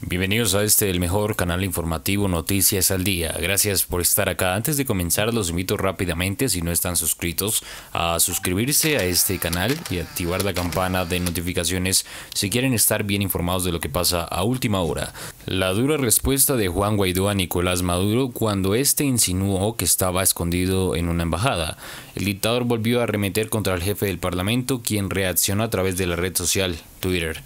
Bienvenidos a este, el mejor canal informativo Noticias al Día. Gracias por estar acá. Antes de comenzar, los invito rápidamente, si no están suscritos, a suscribirse a este canal y activar la campana de notificaciones si quieren estar bien informados de lo que pasa a última hora. La dura respuesta de Juan Guaidó a Nicolás Maduro cuando este insinuó que estaba escondido en una embajada. El dictador volvió a arremeter contra el jefe del parlamento, quien reaccionó a través de la red social Twitter.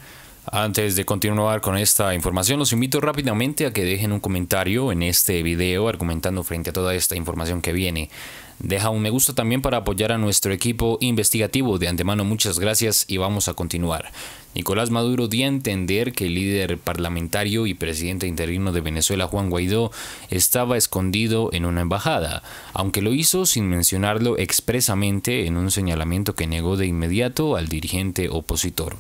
Antes de continuar con esta información, los invito rápidamente a que dejen un comentario en este video argumentando frente a toda esta información que viene. Deja un me gusta también para apoyar a nuestro equipo investigativo. De antemano muchas gracias y vamos a continuar. Nicolás Maduro dio a entender que el líder parlamentario y presidente interino de Venezuela, Juan Guaidó, estaba escondido en una embajada, aunque lo hizo sin mencionarlo expresamente en un señalamiento que negó de inmediato al dirigente opositor.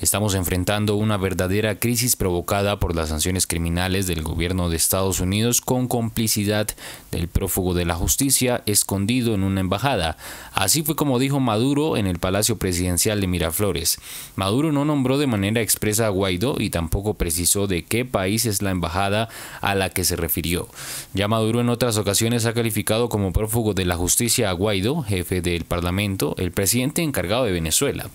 Estamos enfrentando una verdadera crisis provocada por las sanciones criminales del gobierno de Estados Unidos con complicidad del prófugo de la justicia escondido en una embajada. Así fue como dijo Maduro en el Palacio Presidencial de Miraflores. Maduro no nombró de manera expresa a Guaidó y tampoco precisó de qué país es la embajada a la que se refirió. Ya Maduro en otras ocasiones ha calificado como prófugo de la justicia a Guaidó, jefe del Parlamento, el presidente encargado de Venezuela.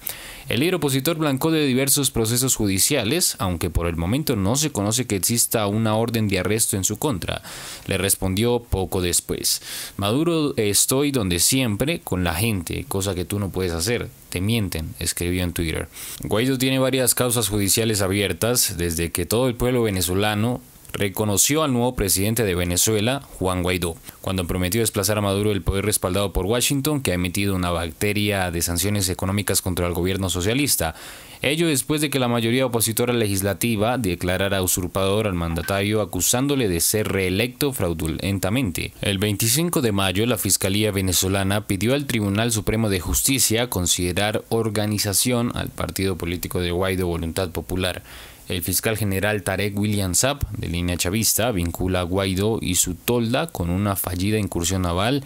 El líder opositor blancó de diversos procesos judiciales, aunque por el momento no se conoce que exista una orden de arresto en su contra, le respondió poco después. Maduro, estoy donde siempre, con la gente, cosa que tú no puedes hacer, te mienten, escribió en Twitter. Guaidó tiene varias causas judiciales abiertas desde que todo el pueblo venezolano reconoció al nuevo presidente de Venezuela, Juan Guaidó, cuando prometió desplazar a Maduro el poder respaldado por Washington, que ha emitido una bacteria de sanciones económicas contra el gobierno socialista. Ello después de que la mayoría opositora legislativa declarara usurpador al mandatario acusándole de ser reelecto fraudulentamente. El 25 de mayo, la Fiscalía venezolana pidió al Tribunal Supremo de Justicia considerar organización al partido político de Guaidó Voluntad Popular. El fiscal general Tarek William Saab, de línea chavista, vincula a Guaidó y su tolda con una fallida incursión naval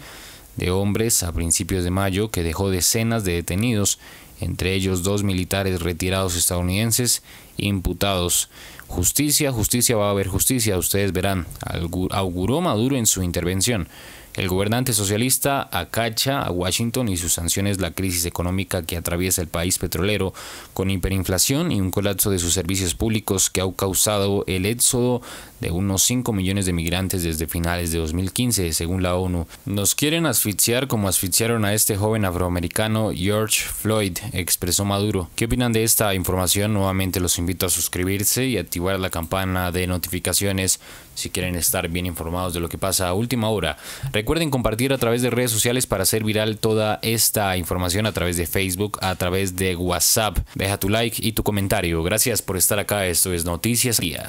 de hombres a principios de mayo que dejó decenas de detenidos, entre ellos dos militares retirados estadounidenses imputados. Justicia, justicia, va a haber justicia, ustedes verán, auguró Maduro en su intervención. El gobernante socialista acacha a Washington y sus sanciones la crisis económica que atraviesa el país petrolero, con hiperinflación y un colapso de sus servicios públicos que ha causado el éxodo de unos 5 millones de migrantes desde finales de 2015, según la ONU. Nos quieren asfixiar como asfixiaron a este joven afroamericano George Floyd, expresó Maduro. ¿Qué opinan de esta información? Nuevamente los invito a suscribirse y activar la campana de notificaciones si quieren estar bien informados de lo que pasa a última hora. Recuerden compartir a través de redes sociales para hacer viral toda esta información a través de Facebook, a través de WhatsApp. Deja tu like y tu comentario. Gracias por estar acá. Esto es Noticias Día.